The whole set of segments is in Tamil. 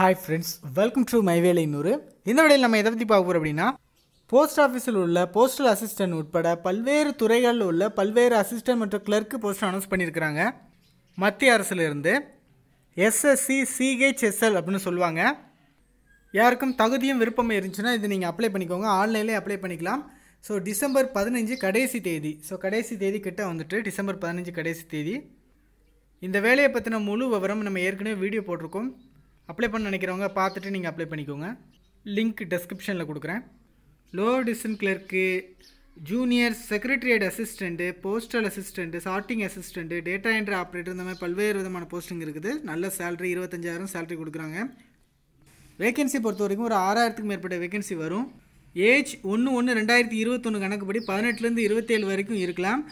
ஹாய் ஃப்ரெண்ட்ஸ் வெல்கம் டு மைவேலை நூறு இந்த விடையில் நம்ம எதை பற்றி பார்க்க போகிறோம் அப்படின்னா போஸ்ட் ஆஃபீஸில் உள்ள போஸ்டல் அசிஸ்டன்ட் உட்பட பல்வேறு துறைகளில் உள்ள பல்வேறு அசிஸ்டன்ட் மற்றும் கிளர்க்கு போஸ்ட் அனௌன்ஸ் பண்ணியிருக்கிறாங்க மத்திய அரசுலேருந்து எஸ்எஸ்சி சிஹெச்எஸ்எல் அப்படின்னு சொல்லுவாங்க யாருக்கும் தகுதியும் விருப்பம் இருந்துச்சுன்னா இது நீங்கள் அப்ளை பண்ணிக்கோங்க ஆன்லைன்லேயே அப்ளை பண்ணிக்கலாம் ஸோ டிசம்பர் பதினஞ்சு கடைசி தேதி ஸோ கடைசி தேதி கிட்ட வந்துட்டு டிசம்பர் பதினஞ்சு கடைசி தேதி இந்த வேலையை பற்றின முழு விவரம் நம்ம ஏற்கனவே வீடியோ போட்டிருக்கோம் அப்ளை பண்ண நினைக்கிறவங்க பார்த்துட்டு நீங்கள் அப்ளை பண்ணிக்கோங்க லிங்க் டெஸ்கிரிப்ஷனில் கொடுக்குறேன் lower division clerk junior secretariat assistant postal assistant sorting assistant data entry operator இந்த மாதிரி பல்வேறு விதமான போஸ்டிங் இருக்குது நல்ல சேலரி இருபத்தஞ்சாயிரம் சேலரி கொடுக்குறாங்க வேகன்சி பொறுத்த வரைக்கும் ஒரு ஆறாயிரத்துக்கு மேற்பட்ட வேகன்சி வரும் ஏஜ் ஒன்று ஒன்று ரெண்டாயிரத்தி இருபத்தொன்று கணக்குப்படி பதினெட்டுலேருந்து இருபத்தேழு வரைக்கும் இருக்கலாம்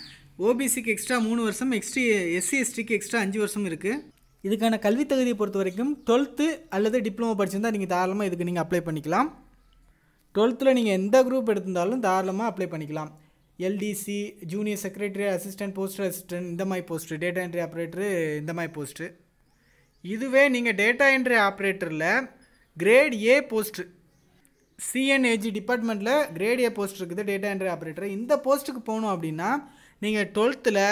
ஓபிசிக்கு எக்ஸ்ட்ரா மூணு வருஷம் எக்ஸ்டி எஸ்சி எஸ்டிக்கு எக்ஸ்ட்ரா அஞ்சு வருஷம் இருக்குது இதுக்கான கல்வி தகுதியை பொறுத்த வரைக்கும் டுவெல்த்து அல்லது டிப்ளமோ படிச்சிருந்தால் நீங்கள் தாராளமாக இதுக்கு நீங்கள் அப்ளை பண்ணிக்கலாம் டுவெல்த்தில் நீங்கள் எந்த குரூப் எடுத்திருந்தாலும் தாராளமாக அப்ளை பண்ணிக்கலாம் LDC junior secretary assistant postal assistant இந்த மாதிரி போஸ்ட்டு டேட்டா என்ட்ரி ஆப்ரேட்டரு இந்த மாதிரி போஸ்ட்டு இதுவே நீங்கள் டேட்டா என்ட்ரி ஆப்ரேட்டரில் கிரேட் ஏ போஸ்ட்டு சிஎன்ஏஜி டிபார்ட்மெண்ட்டில் கிரேட் ஏ போஸ்ட் இருக்குது டேட்டா என்ட்ரி ஆப்ரேட்டர் இந்த போஸ்ட்டுக்கு போகணும் அப்படின்னா நீங்கள் டுவெல்த்தில்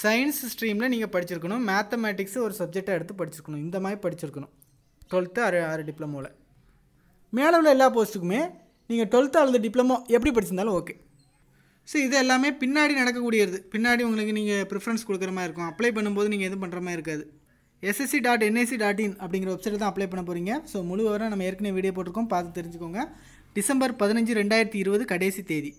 சயின்ஸ் ஸ்ட்ரீமில் நீங்கள் படிச்சிருக்கணும் மேத்தமேட்டிக்ஸு ஒரு சப்ஜெக்டாக எடுத்து படிச்சிருக்கணும் இந்த மாதிரி படிச்சிருக்கணும் டுவெல்த்து ஆறு ஆறு டிப்ளமோவில் மேலே உள்ள எல்லா போஸ்ட்டுக்குமே நீங்கள் டுவெல்த்து அல்லது டிப்ளமோ எப்படி படிச்சிருந்தாலும் ஓகே ஸோ இது எல்லாமே பின்னாடி நடக்கக்கூடியது பின்னாடி உங்களுக்கு நீங்கள் ப்ரிஃபரன்ஸ் கொடுக்குற மாதிரி இருக்கும் அப்ளை பண்ணும்போது நீங்கள் எதுவும் பண்ணுற மாதிரி இருக்காது SSC dot NIC dot in அப்படிங்கிற வெப்சைட் தான் அப்ளை பண்ண போகிறீங்க ஸோ முழு விவரம் நம்ம ஏற்கனவே வீடியோ போட்டிருக்கோம் பார்த்து தெரிஞ்சுக்கோங்க டிசம்பர் பதினஞ்சு ரெண்டாயிரத்தி இருபது கடைசி தேதி